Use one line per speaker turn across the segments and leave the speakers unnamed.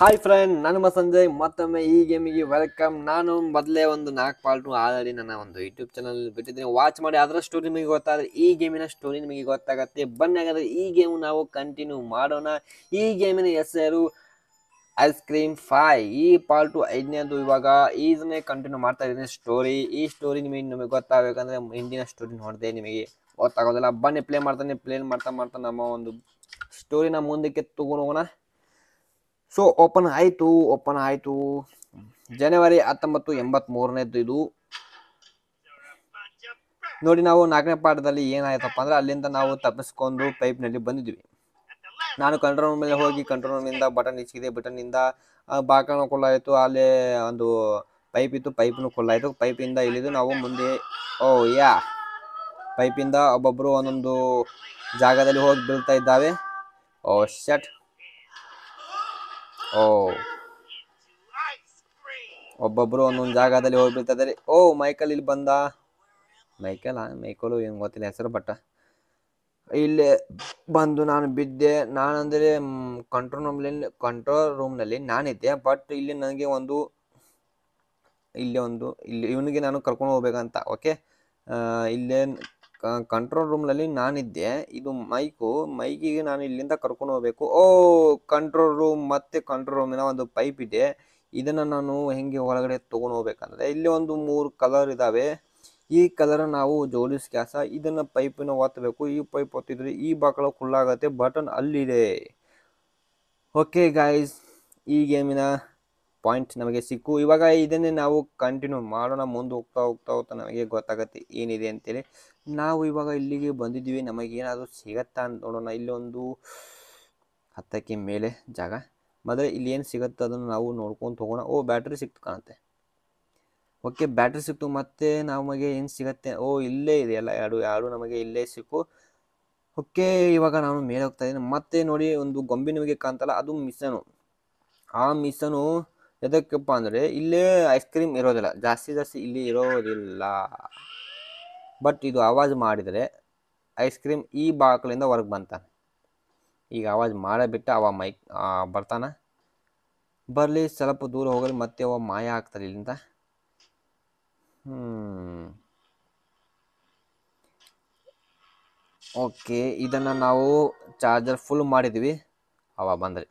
Hi friend ನನ್ನ ಸಂಜಯ್ ಮತ್ತೊಮ್ಮೆ ಈ ಗೇಮಿಗೆ ವೆಲ್ಕಮ್ ನಾನು ಮೊದಲೇ ಒಂದು ನಾಲ್ಕು ಪಾರ್ಟ್ ಆಲ್ರೆಡಿ ನನ್ನ ಒಂದು ಯೂಟ್ಯೂಬ್ ಚಾನಲ್ ಬಿಟ್ಟಿದ್ದೀನಿ ವಾಚ್ ಮಾಡಿ ಅದರ ಸ್ಟೋರಿ ನಿಮಗೆ ಗೊತ್ತಾದ್ರೆ ಈ ಗೇಮಿನ ಸ್ಟೋರಿ ನಿಮಗೆ ಗೊತ್ತಾಗುತ್ತೆ ಬನ್ನಿ ಹಾಗಾದ್ರೆ ಈ ಗೇಮ್ ನಾವು ಕಂಟಿನ್ಯೂ ಮಾಡೋಣ ಈ ಗೇಮಿನ ಹೆಸರು ಐಸ್ ಕ್ರೀಮ್ ಫೈ ಈ ಪಾರ್ಟು ಐದನೇದು ಇವಾಗ ಈಸನ್ನೇ ಕಂಟಿನ್ಯೂ ಮಾಡ್ತಾ ಇದ್ದೀನಿ ಸ್ಟೋರಿ ಈ ಸ್ಟೋರಿ ನಿಮಗೆ ನಿಮಗೆ ಗೊತ್ತಾಗಬೇಕಂದ್ರೆ ಹಿಂದಿನ ಸ್ಟೋರಿ ನೋಡಿದೆ ನಿಮಗೆ ಗೊತ್ತಾಗೋದಿಲ್ಲ ಬನ್ನಿ ಪ್ಲೇ ಮಾಡ್ತಾನೆ ಪ್ಲೇ ಮಾಡ್ತಾ ಮಾಡ್ತಾ ನಮ್ಮ ಒಂದು ಸ್ಟೋರಿನ ಮುಂದಕ್ಕೆ ತಗೊಂಡು ಹೋಗೋಣ ಸೊ ಓಪನ್ ಆಯಿತು ಓಪನ್ ಆಯಿತು ಜನವರಿ ಹತ್ತೊಂಬತ್ತು ಎಂಬತ್ಮೂರನೇದು ಇದು ನೋಡಿ ನಾವು ನಾಲ್ಕನೇ ಪಾಠದಲ್ಲಿ ಏನಾಯ್ತಪ್ಪ ಅಂದ್ರೆ ಅಲ್ಲಿಂದ ನಾವು ತಪ್ಪಿಸ್ಕೊಂಡು ಪೈಪ್ನಲ್ಲಿ ಬಂದಿದ್ವಿ ನಾನು ಕಂಟ್ರೋಲ್ ರೂಮ್ ಮೇಲೆ ಹೋಗಿ ಕಂಟ್ರೋಲ್ ರೂಮಿಂದ ಬಟನ್ ಇಚ್ಚಿದೆ ಬಟನ್ನಿಂದ ಬಾಕನ ಕೊಲ್ಲಾಯಿತು ಅಲ್ಲೇ ಒಂದು ಪೈಪ್ ಇತ್ತು ಪೈಪ್ನು ಕೊಲ್ಲಾಯಿತು ಪೈಪಿಂದ ಇಳಿದು ನಾವು ಮುಂದೆ ಓ ಯಾ ಪೈಪಿಂದ ಒಬ್ಬೊಬ್ಬರು ಒಂದೊಂದು ಜಾಗದಲ್ಲಿ ಹೋಗಿ ಬೀಳ್ತಾ ಇದ್ದಾವೆ ಓ ಶಟ್ ಓ ಒಬ್ಬೊಬ್ರು ಒಂದೊಂದು ಜಾಗದಲ್ಲಿ ಹೋಗಿ ಇದಾರೆ ಓ ಮೈಕಲ್ ಇಲ್ಲಿ ಬಂದ ಮೈಕಲ್ ಮೈಕಲು ಏನು ಗೊತ್ತಿಲ್ಲ ಹೆಸರು ಬಟ್ಟ ಇಲ್ಲಿ ಬಂದು ನಾನು ಬಿದ್ದೆ ನಾನಂದರೆ ಕಂಟ್ರೋಲ್ ರೂಮ್ ಕಂಟ್ರೋಲ್ ರೂಮ್ನಲ್ಲಿ ನಾನಿದ್ದೆ ಬಟ್ ಇಲ್ಲಿ ನನಗೆ ಒಂದು ಇಲ್ಲಿ ಒಂದು ಇಲ್ಲಿ ಇವನಿಗೆ ನಾನು ಕರ್ಕೊಂಡು ಹೋಗ್ಬೇಕಂತ ಓಕೆ ಇಲ್ಲೇ ಕಂಟ್ರೋಲ್ ರೂಮ್ನಲ್ಲಿ ನಾನಿದ್ದೆ ಇದು ಮೈಕು ಮೈಕಿಗೆ ನಾನು ಇಲ್ಲಿಂದ ಕರ್ಕೊಂಡು ಹೋಗ್ಬೇಕು ಓ ಕಂಟ್ರೋಲ್ ರೂಮ್ ಮತ್ತು ಕಂಟ್ರೋಲ್ ರೂಮಿನ ಒಂದು ಪೈಪ್ ಇದೆ ಇದನ್ನು ನಾನು ಹೆಂಗೆ ಒಳಗಡೆ ತಗೊಂಡು ಹೋಗ್ಬೇಕಂದ್ರೆ ಇಲ್ಲಿ ಒಂದು ಮೂರು ಕಲರ್ ಇದ್ದಾವೆ ಈ ಕಲರ್ ನಾವು ಜೋಡಿಸ್ ಕ್ಯಾಸ ಇದನ್ನು ಪೈಪಿನ ಒತ್ತಬೇಕು ಈ ಪೈಪ್ ಒತ್ತಿದ್ರೆ ಈ ಬಾಕಳ ಖುಲ್ಲಾಗುತ್ತೆ ಬಟನ್ ಅಲ್ಲಿದೆ ಓಕೆ ಗಾಯ್ಸ್ ಈ ಗೇಮಿನ ಪಾಯಿಂಟ್ ನಮಗೆ ಸಿಕ್ಕು ಇವಾಗ ಇದನ್ನೇ ನಾವು ಕಂಟಿನ್ಯೂ ಮಾಡೋಣ ಮುಂದೆ ಹೋಗ್ತಾ ಹೋಗ್ತಾ ಹೋಗ್ತಾ ನಮಗೆ ಗೊತ್ತಾಗುತ್ತೆ ಏನಿದೆ ಅಂತೇಳಿ ನಾವು ಇವಾಗ ಇಲ್ಲಿಗೆ ಬಂದಿದ್ದೀವಿ ನಮಗೇನಾದರೂ ಸಿಗತ್ತಾ ಅಂತ ನೋಡೋಣ ಇಲ್ಲೊಂದು ಹತ್ತಕ್ಕೆ ಮೇಲೆ ಜಾಗ ಮತ್ತು ಇಲ್ಲಿ ಏನು ಸಿಗುತ್ತೆ ಅದನ್ನು ನಾವು ನೋಡ್ಕೊಂಡು ಹೋಗೋಣ ಓ ಬ್ಯಾಟ್ರಿ ಸಿಕ್ತು ಕಾಣುತ್ತೆ ಓಕೆ ಬ್ಯಾಟ್ರಿ ಸಿಕ್ತು ಮತ್ತೆ ನಮಗೆ ಏನು ಸಿಗತ್ತೆ ಓ ಇಲ್ಲೇ ಇದೆ ಎಲ್ಲ ಎರಡು ಎರಡು ನಮಗೆ ಇಲ್ಲೇ ಸಿಕ್ಕು ಓಕೆ ಇವಾಗ ನಾನು ಮೇಲೆ ಹೋಗ್ತಾ ಇದ್ದೀನಿ ಮತ್ತೆ ನೋಡಿ ಒಂದು ಗೊಂಬೆ ನಮಗೆ ಕಾಣ್ತಲ್ಲ ಅದು ಮಿಷನು ಆ ಮಿಷನು ಎದಕ್ಕಪ್ಪ ಅಂದರೆ ಇಲ್ಲೇ ಐಸ್ ಕ್ರೀಮ್ ಇರೋದಿಲ್ಲ ಜಾಸ್ತಿ ಜಾಸ್ತಿ ಇಲ್ಲಿ ಇರೋದಿಲ್ಲ ಬಟ್ ಇದು ಆವಾಜ್ ಮಾಡಿದರೆ ಐಸ್ ಕ್ರೀಮ್ ಈ ಬಾಗಿಲಿಂದ ಹೊರಗೆ ಬಂತಾನೆ ಈಗ ಆವಾಜ್ ಮಾಡಬಿಟ್ಟು ಅವ ಮೈಕ್ ಬರ್ತಾನ ಬರಲಿ ಸ್ವಲ್ಪ ದೂರ ಹೋಗಲಿ ಮತ್ತೆ ಅವ ಮಾಯ ಆಗ್ತಾರೆ ಇಲ್ಲಿಂದ ಓಕೆ ಇದನ್ನು ನಾವು ಚಾರ್ಜರ್ ಫುಲ್ ಮಾಡಿದ್ವಿ ಅವ ಬಂದ್ರಿ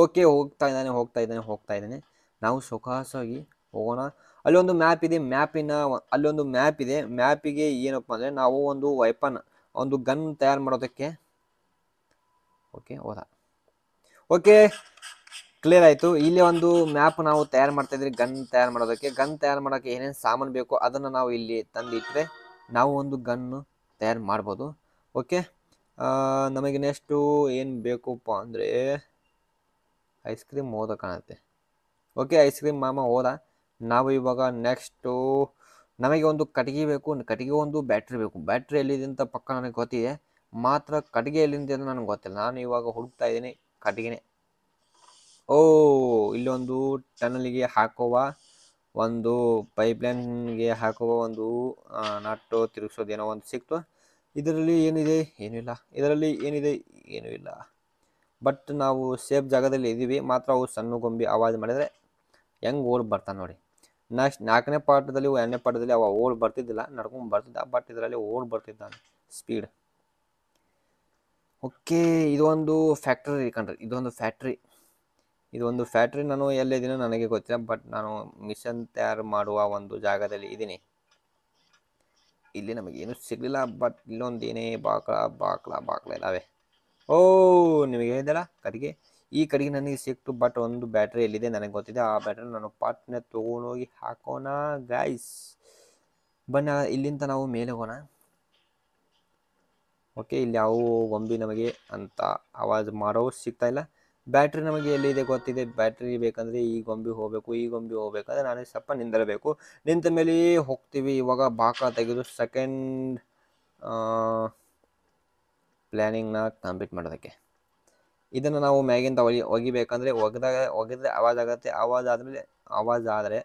ಓಕೆ ಹೋಗ್ತಾ ಇದ್ದಾನೆ ಹೋಗ್ತಾ ಇದ್ದಾನೆ ಹೋಗ್ತಾ ಇದ್ದಾನೆ ನಾವು ಸೊಕಾಸಾಗಿ ಹೋಗೋಣ ಅಲ್ಲೊಂದು ಮ್ಯಾಪ್ ಇದೆ ಮ್ಯಾಪಿನ ಅಲ್ಲೊಂದು ಮ್ಯಾಪ್ ಇದೆ ಮ್ಯಾಪಿಗೆ ಏನಪ್ಪ ಅಂದರೆ ನಾವು ಒಂದು ವೈಪನ್ ಒಂದು ಗನ್ ತಯಾರು ಮಾಡೋದಕ್ಕೆ ಓಕೆ ಹೋದ ಓಕೆ ಕ್ಲಿಯರ್ ಆಯಿತು ಇಲ್ಲಿ ಒಂದು ಮ್ಯಾಪ್ ನಾವು ತಯಾರು ಮಾಡ್ತಾ ಇದ್ರಿ ಗನ್ ತಯಾರು ಮಾಡೋದಕ್ಕೆ ಗನ್ ತಯಾರು ಮಾಡೋಕ್ಕೆ ಏನೇನು ಸಾಮಾನು ಬೇಕೋ ಅದನ್ನು ನಾವು ಇಲ್ಲಿ ತಂದಿಟ್ಟರೆ ನಾವು ಒಂದು ಗನ್ನು ತಯಾರು ಮಾಡ್ಬೋದು ಓಕೆ ನಮಗೆ ನೆಕ್ಸ್ಟು ಏನು ಬೇಕಪ್ಪ ಅಂದರೆ ಐಸ್ ಕ್ರೀಮ್ ಹೋದ ಕಾಣುತ್ತೆ ಓಕೆ ಐಸ್ ಕ್ರೀಮ್ ಮಾಮ ಹೋದ ನಾವು ಇವಾಗ ನೆಕ್ಸ್ಟು ನಮಗೆ ಒಂದು ಕಟ್ಟಿಗೆ ಬೇಕು ಕಟ್ಟಿಗೆ ಒಂದು ಬ್ಯಾಟ್ರಿ ಬೇಕು ಬ್ಯಾಟ್ರಿ ಎಲ್ಲಿದೆ ಅಂತ ಪಕ್ಕ ನನಗೆ ಗೊತ್ತಿದೆ ಮಾತ್ರ ಕಟ್ಟಿಗೆ ಎಲ್ಲಿಂದ ನನಗೆ ಗೊತ್ತಿಲ್ಲ ನಾನು ಇವಾಗ ಹುಡುಕ್ತಾ ಇದ್ದೀನಿ ಕಟ್ಟಿಗೆನೆ ಓ ಇಲ್ಲೊಂದು ಟನಲ್ಗೆ ಹಾಕುವ ಒಂದು ಪೈಪ್ಲೈನ್ಗೆ ಹಾಕುವ ಒಂದು ನಟ್ಟು ತಿರುಗಿಸೋದೇನೋ ಒಂದು ಸಿಕ್ತು ಇದರಲ್ಲಿ ಏನಿದೆ ಏನೂ ಇಲ್ಲ ಇದರಲ್ಲಿ ಏನಿದೆ ಏನೂ ಇಲ್ಲ ಬಟ್ ನಾವು ಸೇಫ್ ಜಾಗದಲ್ಲಿ ಇದ್ದೀವಿ ಮಾತ್ರ ಅವು ಸಣ್ಣ ಗೊಂಬೆ ಆವಾಜ್ ಮಾಡಿದರೆ ಹೆಂಗೆ ಓಡ್ ಬರ್ತಾನೆ ನೋಡಿ ನೆಕ್ಸ್ಟ್ ನಾಲ್ಕನೇ ಪಾಠದಲ್ಲಿ ಎರಡನೇ ಪಾಠದಲ್ಲಿ ಅವ ಓಡ್ ಬರ್ತಿದ್ದಿಲ್ಲ ನಡ್ಕೊಂಡು ಬರ್ತಿದ್ದ ಬಟ್ ಇದರಲ್ಲಿ ಓಡ್ ಬರ್ತಿದ್ದಾನೆ ಸ್ಪೀಡ್ ಓಕೆ ಇದೊಂದು ಫ್ಯಾಕ್ಟ್ರಿ ಕಂಡ್ರಿ ಇದೊಂದು ಫ್ಯಾಕ್ಟ್ರಿ ಇದೊಂದು ಫ್ಯಾಕ್ಟ್ರಿ ನಾನು ಎಲ್ಲಿದ್ದೀನೋ ನನಗೆ ಗೊತ್ತಿಲ್ಲ ಬಟ್ ನಾನು ಮಿಷನ್ ತಯಾರು ಮಾಡುವ ಒಂದು ಜಾಗದಲ್ಲಿ ಇದ್ದೀನಿ ಇಲ್ಲಿ ನಮಗೇನು ಸಿಗಲಿಲ್ಲ ಬಟ್ ಇಲ್ಲೊಂದು ಏನೇ ಬಾಕ್ಲ ಬಾಕ್ಲ ಬಾಕ್ಲ ಇದ್ದಾವೆ ಓ ನಿಮಗೆ ಹೇಳಿದಲ್ಲ ಕಡೆಗೆ ಈ ಕಡೆಗೆ ನನಗೆ ಸಿಕ್ತು ಬಟ್ ಒಂದು ಬ್ಯಾಟ್ರಿ ಎಲ್ಲಿದೆ ನನಗೆ ಗೊತ್ತಿದೆ ಆ ಬ್ಯಾಟ್ರಿ ನಾನು ಪಾಟ್ನ ತೊಗೊಂಡೋಗಿ ಹಾಕೋಣ ಗಾಯ್ಸ್ ಬನ್ನ ಇಲ್ಲಿಂದ ನಾವು ಮೇಲೆ ಹೋಗೋಣ ಓಕೆ ಇಲ್ಲಿ ಯಾವ ಗೊಂಬಿ ನಮಗೆ ಅಂತ ಆವಾಜ್ ಮಾಡೋ ಸಿಗ್ತಾ ಇಲ್ಲ ಬ್ಯಾಟ್ರಿ ನಮಗೆ ಎಲ್ಲಿದೆ ಗೊತ್ತಿದೆ ಬ್ಯಾಟ್ರಿ ಬೇಕಂದರೆ ಈ ಗೊಂಬೆ ಹೋಗಬೇಕು ಈ ಗೊಂಬೆ ಹೋಗ್ಬೇಕಂದ್ರೆ ನಾನು ಸ್ವಲ್ಪ ನಿಂದಿರಬೇಕು ನಿಂತ ಮೇಲೆ ಹೋಗ್ತೀವಿ ಇವಾಗ ಬಾಕ ತೆಗೆದು ಸೆಕೆಂಡ್ ಪ್ಲ್ಯಾನಿಂಗ್ನ ಕಂಪ್ಲೀಟ್ ಮಾಡೋದಕ್ಕೆ ಇದನ್ನು ನಾವು ಮ್ಯಾಗಿಂದ ಒಗಿ ಒಗಿಬೇಕಂದ್ರೆ ಒಗೆದಾಗ ಒಗೆದ್ರೆ ಆವಾಜ್ ಆಗುತ್ತೆ ಆವಾಜ್ ಆದಮೇಲೆ ಆವಾಜ್ ಆದರೆ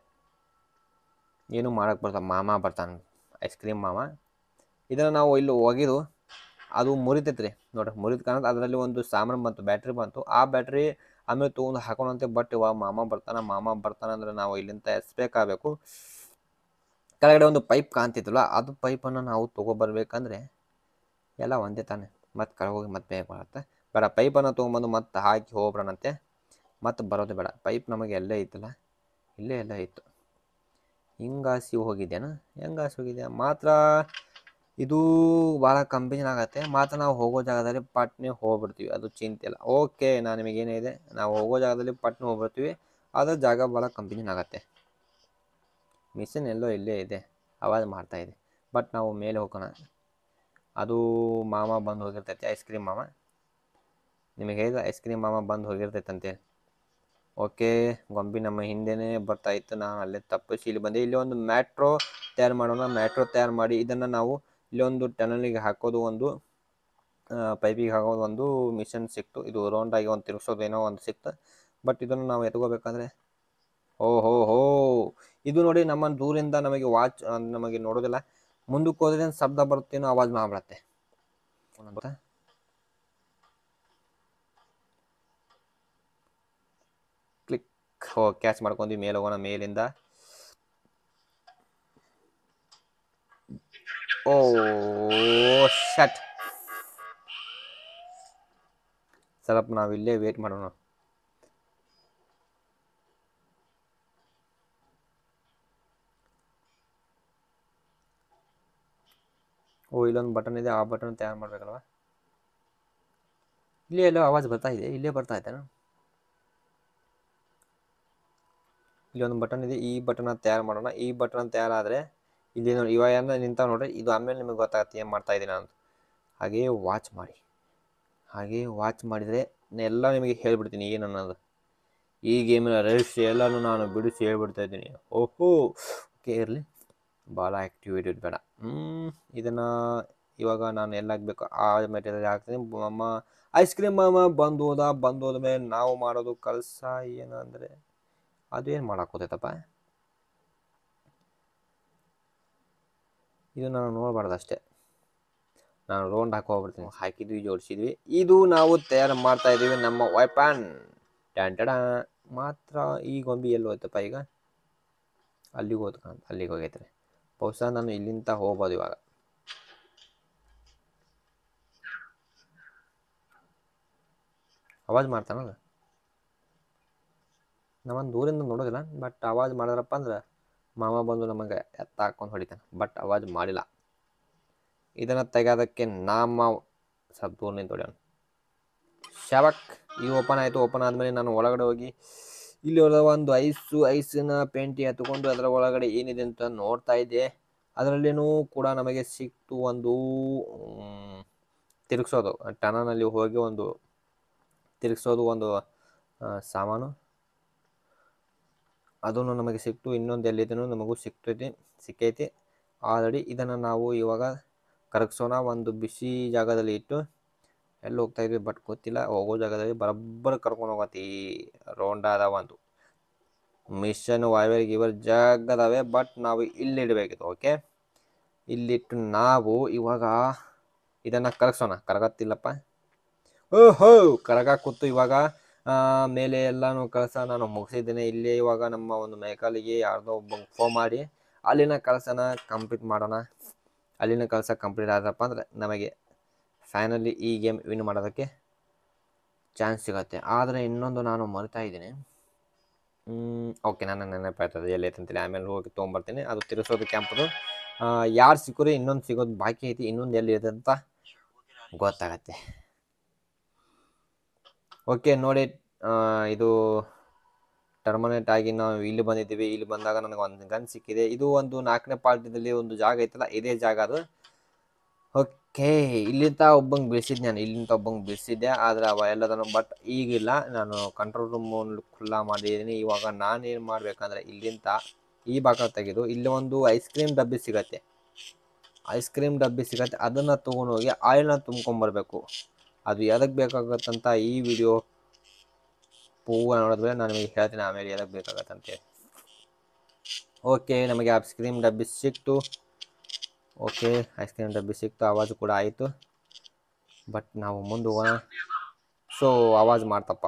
ಏನು ಮಾಡೋಕ್ಕೆ ಬರ್ತಾನೆ ಮಾಮ ಬರ್ತಾನೆ ಐಸ್ ಕ್ರೀಮ್ ಮಾಮ ಇದನ್ನು ನಾವು ಇಲ್ಲಿ ಒಗೆದು ಅದು ಮುರಿತೈತ್ರಿ ನೋಡ್ರಿ ಮುರಿದು ಕಾಣ ಅದರಲ್ಲಿ ಒಂದು ಸಾಮಾನು ಬಂತು ಬ್ಯಾಟ್ರಿ ಬಂತು ಆ ಬ್ಯಾಟ್ರಿ ಆಮೇಲೆ ತೊಗೊಂಡು ಹಾಕೊಂಡಂತೆ ಬಟ್ ಇವಾಗ ಮಾಮ ಬರ್ತಾನೆ ಮಾಮ ಬರ್ತಾನೆ ಅಂದ್ರೆ ನಾವು ಇಲ್ಲಿಂದ ಎಸ್ಬೇಕಾಗಬೇಕು ಕೆಳಗಡೆ ಒಂದು ಪೈಪ್ ಕಾಣ್ತಿತ್ತಲ್ಲ ಅದು ಪೈಪನ್ನು ನಾವು ತೊಗೊಬರ್ಬೇಕಂದ್ರೆ ಎಲ್ಲ ಒಂದೇ ತಾನೆ ಮತ್ತು ಕಡೆ ಹೋಗಿ ಮತ್ತೆ ಬರುತ್ತೆ ಬೇಡ ಪೈಪನ್ನು ತೊಗೊಂಬಂದು ಮತ್ತೆ ಹಾಕಿ ಹೋಗ್ಬಿಡೋಣಂತೆ ಮತ್ತೆ ಬರೋದು ಬೇಡ ಪೈಪ್ ನಮಗೆ ಎಲ್ಲೇ ಇತ್ತಲ್ಲ ಇಲ್ಲೇ ಎಲ್ಲ ಇತ್ತು ಹಿಂಗಾಸಿ ಹೋಗಿದ್ದೇನ ಹೆಂಗಾಸಿ ಹೋಗಿದೆ ಮಾತ್ರ ಇದು ಭಾಳ ಕಂಪೆನಿ ಆಗತ್ತೆ ಮಾತ್ರ ನಾವು ಹೋಗೋ ಜಾಗದಲ್ಲಿ ಪಟ್ನೆ ಹೋಗ್ಬಿಡ್ತೀವಿ ಅದು ಚಿಂತೆ ಇಲ್ಲ ಓಕೆ ನಾನು ನಿಮಗೇನಿದೆ ನಾವು ಹೋಗೋ ಜಾಗದಲ್ಲಿ ಪಟ್ನೆ ಹೋಗ್ಬಿಡ್ತೀವಿ ಆದರೆ ಜಾಗ ಭಾಳ ಕಂಪೆನಿ ಆಗತ್ತೆ ಮಿಷನ್ ಎಲ್ಲೋ ಇಲ್ಲೇ ಇದೆ ಆವಾಜ್ ಮಾಡ್ತಾಯಿದೆ ಬಟ್ ನಾವು ಮೇಲೆ ಹೋಗೋಣ ಅದು ಮಾಮ ಬಂದು ಹೋಗಿರ್ತೈತಿ ಐಸ್ ಕ್ರೀಮ್ ಮಾಮ ನಿಮಗೆ ಹೇಗೆ ಐಸ್ ಕ್ರೀಮ್ ಮಾಮ ಬಂದು ಅಂತೇಳಿ ಓಕೆ ಗೊಂಬಿ ನಮ್ಮ ಹಿಂದೆನೆ ಬರ್ತಾ ಇತ್ತು ನಾನು ಅಲ್ಲೇ ತಪ್ಪಿಸಿ ಇಲ್ಲಿ ಬಂದೆ ಇಲ್ಲಿ ಒಂದು ಮ್ಯಾಟ್ರೋ ತಯಾರು ಮಾಡೋಣ ಮ್ಯಾಟ್ರೋ ತಯಾರು ಮಾಡಿ ಇದನ್ನು ನಾವು ಇಲ್ಲೊಂದು ಟನಲಿಗೆ ಹಾಕೋದು ಒಂದು ಪೈಪಿಗೆ ಹಾಕೋದು ಒಂದು ಮಿಷನ್ ಸಿಕ್ತು ಇದು ರೌಂಡಾಗಿ ಒಂದು ಏನೋ ಒಂದು ಸಿಕ್ತು ಬಟ್ ಇದನ್ನು ನಾವು ಎತ್ಕೋಬೇಕಂದ್ರೆ ಓ ಹೋ ಹೋ ಇದು ನೋಡಿ ನಮ್ಮ ದೂರಿಂದ ನಮಗೆ ವಾಚ್ ನಮಗೆ ನೋಡೋದಿಲ್ಲ ಮುಂದಕ್ಕೆ ಹೋದ್ರೆ ಶಬ್ದ ಬರುತ್ತೇನೋ ಆವಾಜ್ ಮಾಡ್ಬಿಡತ್ತೆ ಕ್ಲಿಕ್ ಕ್ಲಿಕ್ ಕ್ಯಾಚ್ ಮಾಡ್ಕೊಂಡ್ವಿ ಮೇಲೆ ಹೋಗೋಣ ಮೇಲಿಂದ ಓ ಶಟ್ ನಾವಿಲ್ಲೇ ವೇಟ್ ಮಾಡೋಣ ಓ ಇಲ್ಲೊಂದು ಬಟನ್ ಇದೆ ಆ ಬಟನ್ ತಯಾರು ಮಾಡಬೇಕಲ್ವ ಇಲ್ಲೇ ಎಲ್ಲೋ ಆವಾಜ್ ಬರ್ತಾ ಇದೆ ಇಲ್ಲೇ ಬರ್ತಾ ಇದ್ದಾನ ಇಲ್ಲೊಂದು ಬಟನ್ ಇದೆ ಈ ಬಟನ್ ತಯಾರು ಮಾಡೋಣ ಈ ಬಟನ್ ತಯಾರಾದರೆ ಇಲ್ಲಿ ನೋಡಿ ಇವಾಗ ನಿಂತಾವ ನೋಡ್ರಿ ಇದು ಆಮೇಲೆ ನಿಮಗೆ ಗೊತ್ತಾಗುತ್ತೆ ಏನು ಮಾಡ್ತಾ ಇದ್ದೀನಿ ಅಂತ ಹಾಗೆಯೇ ವಾಚ್ ಮಾಡಿ ಹಾಗೆಯೇ ವಾಚ್ ಮಾಡಿದರೆ ಎಲ್ಲ ನಿಮಗೆ ಹೇಳಿಬಿಡ್ತೀನಿ ಏನು ಅನ್ನೋದು ಈ ಗೇಮಿನ ರಹಸ್ಯ ಎಲ್ಲನೂ ನಾನು ಬಿಡಿಸಿ ಹೇಳ್ಬಿಡ್ತಾ ಇದ್ದೀನಿ ಓಹೋ ಓಕೆ ಇರಲಿ ಭಾಳ ಆ್ಯಕ್ಟಿವೇಟೆಡ್ ಬೇಡ ಇದನ್ನು ಇವಾಗ ನಾನು ಎಲ್ಲಾಗಬೇಕು ಆ ಮೆಟೀರಿಯಲ್ ಹಾಕ್ತೀನಿ ಅಮ್ಮ ಐಸ್ ಕ್ರೀಮ್ ಅಮ್ಮ ಹೋದ ಹೋದ ಮೇಲೆ ನಾವು ಮಾಡೋದು ಕಲಸ ಏನಂದರೆ ಅದು ಏನು ಮಾಡೋಕ್ಕೋತೈತಪ್ಪ ಇದು ನಾನು ನೋಡಬಾರ್ದು ಅಷ್ಟೇ ನಾನು ರೌಂಡ್ ಹಾಕೋಗ್ಬಿಡ್ತೀನಿ ಹಾಕಿದ್ವಿ ಜೋಡಿಸಿದ್ವಿ ಇದು ನಾವು ತಯಾರು ಮಾಡ್ತಾ ಇದ್ದೀವಿ ನಮ್ಮ ವೈಪ್ಯಾನ್ ಟ್ಯಾಂಟಡ ಮಾತ್ರ ಈ ಗೊಂಬಿ ಎಲ್ಲಿ ಹೋಯ್ತಪ್ಪ ಈಗ ಅಲ್ಲಿಗೆ ಹೋದ ಅಲ್ಲಿಗೆ ಹೋಗೈತ್ರಿ ಬಹುಶಃ ನಾನು ಇಲ್ಲಿಂದ ಹೋಗ್ಬೋದು ಇವಾಗ ಆವಾಜ್ ಮಾಡ್ತಾನಲ್ಲ ನಮ್ಮನ್ನು ದೂರಿಂದ ನೋಡೋದಿಲ್ಲ ಬಟ್ ಅವಾಜ್ ಮಾಡಿದ್ರಪ್ಪ ಅಂದ್ರೆ ಮಾಮ ಬಂದು ನಮಗೆ ಎತ್ತ ಹಾಕೊಂಡು ಹೊಡಿತಾನೆ ಬಟ್ ಆವಾಜ್ ಮಾಡಿಲ್ಲ ಇದನ್ನು ತೆಗೆಯೋದಕ್ಕೆ ನಮ್ಮ ಸ್ವಲ್ಪ ದೂರ ನಿಂತು ಹೊಡೆಯೋಣ ಈ ಓಪನ್ ಆಯಿತು ಓಪನ್ ಆದಮೇಲೆ ನಾನು ಒಳಗಡೆ ಹೋಗಿ ಇಲ್ಲಿ ಒಂದು ಐಸು ಐಸಿನ ಪೇಂಟಿಂಗ್ ಹತ್ತಕೊಂಡು ಅದರ ಒಳಗಡೆ ಏನಿದೆ ಅಂತ ನೋಡ್ತಾ ಇದ್ದೆ ಅದರಲ್ಲೇನೂ ಕೂಡ ನಮಗೆ ಸಿಕ್ತು ಒಂದು ತಿರುಗಿಸೋದು ಟನಲ್ಲಿ ಹೋಗಿ ಒಂದು ತಿರುಗಿಸೋದು ಒಂದು ಸಾಮಾನು ಅದನ್ನು ನಮಗೆ ಸಿಕ್ತು ಇನ್ನೊಂದು ಎಲ್ಲಿದೆನೂ ನಮಗೂ ಸಿಕ್ತೈತಿ ಸಿಕ್ಕೈತಿ ಆಲ್ರೆಡಿ ಇದನ್ನು ನಾವು ಇವಾಗ ಕರಗಿಸೋಣ ಒಂದು ಬಿಸಿ ಜಾಗದಲ್ಲಿ ಇಟ್ಟು ಎಲ್ಲಿ ಹೋಗ್ತಾ ಇದ್ವಿ ಬಟ್ ಗೊತ್ತಿಲ್ಲ ಹೋಗೋ ಜಾಗದಲ್ಲಿ ಬರೋಬ್ಬರ ಕರ್ಕೊಂಡು ಹೋಗತ್ತಿ ರೌಂಡ ಅದಾವ ಒಂದು ಮಿಷನ್ ವಾಯ್ವೇರ್ ಗಿವರ್ ಜಾಗ ಬಟ್ ನಾವು ಇಲ್ಲಿ ಇಡಬೇಕಿತ್ತು ಓಕೆ ಇಲ್ಲಿಟ್ಟು ನಾವು ಇವಾಗ ಇದನ್ನು ಕರಗಿಸೋಣ ಕರಗತ್ತಿಲ್ಲಪ್ಪ ಓಹೋ ಕರಗ ಕೂತು ಇವಾಗ ಮೇಲೆ ಎಲ್ಲನೂ ಕಳಸ ನಾನು ಮುಗಿಸಿದ್ದೇನೆ ಇಲ್ಲಿ ಇವಾಗ ನಮ್ಮ ಒಂದು ಮೈಕಾಲಿಗೆ ಯಾರ್ದೋ ಒಬ್ಬ ಫೋನ್ ಮಾಡಿ ಅಲ್ಲಿನ ಕೆಲಸನ ಕಂಪ್ಲೀಟ್ ಮಾಡೋಣ ಅಲ್ಲಿನ ಕೆಲಸ ಕಂಪ್ಲೀಟ್ ಆದಪ್ಪ ಅಂದರೆ ನಮಗೆ ಫೈನಲಿ ಈ ಗೇಮ್ ವಿನ್ ಮಾಡೋದಕ್ಕೆ ಚಾನ್ಸ್ ಸಿಗುತ್ತೆ ಆದರೆ ಇನ್ನೊಂದು ನಾನು ಮರಿತಾ ಇದ್ದೀನಿ ಓಕೆ ನಾನು ನೆನಪಾಯ್ತದೆ ಎಲ್ಲಿ ಅಂತೇಳಿ ಆಮೇಲೆ ಹೋಗಿ ತೊಗೊಂಬರ್ತೀನಿ ಅದು ತಿರ್ಸೋದು ಕ್ಯಾಂಪದು ಯಾರು ಸಿಕ್ಕರೆ ಇನ್ನೊಂದು ಸಿಗೋದು ಬಾಕಿ ಐತಿ ಇನ್ನೊಂದು ಎಲ್ಲಿ ಇದೆ ಅಂತ ಗೊತ್ತಾಗತ್ತೆ ಓಕೆ ನೋಡಿ ಇದು ಟರ್ಮಿನೇಟ್ ಆಗಿ ನಾವು ಇಲ್ಲಿ ಬಂದಿದ್ದೀವಿ ಇಲ್ಲಿ ಬಂದಾಗ ನನಗೆ ಒಂದು ಗನ್ ಸಿಕ್ಕಿದೆ ಇದು ಒಂದು ನಾಲ್ಕನೇ ಪಾರ್ಟಿದಲ್ಲಿ ಒಂದು ಜಾಗ ಐತಲ್ಲ ಇದೇ ಜಾಗ ಅದು ಓಕೆ ಓಕೆ ಇಲ್ಲಿಂದ ಒಬ್ಬಂಗೆ ಬೀಳ್ಸಿದ್ ನಾನು ಇಲ್ಲಿಂದ ಒಬ್ಬಂಗೆ ಬೀಳ್ಸಿದ್ದೆ ಆದರೆ ಅವ ಎಲ್ಲದನ್ನು ಬಟ್ ಈಗಿಲ್ಲ ನಾನು ಕಂಟ್ರೋಲ್ ರೂಮ್ ಖುಲ್ಲ ಮಾಡಿದ್ದೀನಿ ಇವಾಗ ನಾನು ಏನು ಮಾಡಬೇಕಂದ್ರೆ ಇಲ್ಲಿಂದ ಈ ಭಾಗ ತೆಗೆದು ಇಲ್ಲಿ ಒಂದು ಐಸ್ ಕ್ರೀಮ್ ಡಬ್ಬಿ ಸಿಗತ್ತೆ ಐಸ್ ಕ್ರೀಮ್ ಡಬ್ಬಿ ಸಿಗತ್ತೆ ಅದನ್ನು ತೊಗೊಂಡೋಗಿ ಆಯಿಲ್ನ ತುಂಬ್ಕೊಂಬರ್ಬೇಕು ಅದು ಎದಕ್ಕೆ ಬೇಕಾಗತ್ತಂತ ಈ ವಿಡಿಯೋ ಪೂವ ನೋಡಿದ್ರೆ ನಾನು ನಿಮಗೆ ಹೇಳ್ತೀನಿ ಆಮೇಲೆ ಎದಕ್ಕೆ ಬೇಕಾಗತ್ತಂತೆ ಓಕೆ ನಮಗೆ ಐಸ್ ಕ್ರೀಮ್ ಡಬ್ಬಿ ಸಿಕ್ತು ಓಕೆ ಐಸ್ ಕ್ರೀಮ್ ಡಬ್ಬಿ ಸಿಕ್ತು ಆವಾಜು ಕೂಡ ಆಯಿತು ಬಟ್ ನಾವು ಮುಂದೆ ಹೋಗೋಣ ಸೊ ಆವಾಜ್ ಮಾಡ್ತಪ್ಪ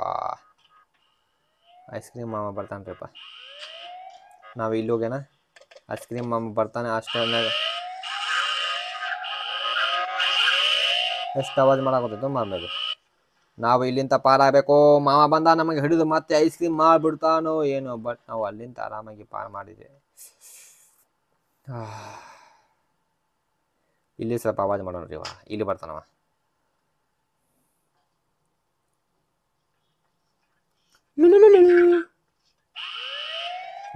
ಐಸ್ ಕ್ರೀಮ್ ಮಾಮ ಬರ್ತಾನೆ ರೀಪ್ಪ ನಾವು ಇಲ್ಲಿ ಹೋಗ್ಯಾನ ಐಸ್ ಕ್ರೀಮ್ ಮಾಮ ಬರ್ತಾನೆ ಅಷ್ಟೊಂದಾಗ ಎಷ್ಟು ಆವಾಜ್ ಮಾಡಾಕತ್ತೈತೋ ಮಾಮೇಲೆ ನಾವು ಇಲ್ಲಿಂದ ಪಾರಾಗಬೇಕು ಮಾವ ಬಂದ ನಮಗೆ ಹಿಡಿದು ಮತ್ತೆ ಐಸ್ ಕ್ರೀಮ್ ಮಾಡಿಬಿಡ್ತಾನೋ ಏನೋ ಬಟ್ ನಾವು ಅಲ್ಲಿಂದ ಆರಾಮಾಗಿ ಪಾರು ಮಾಡಿದ್ದೇವೆ ಇಲ್ಲಿ ಸ್ವಲ್ಪ ಆವಾಜ್ ಮಾಡೋಣ ಇವ ಇಲ್ಲಿ ಬರ್ತಾನವ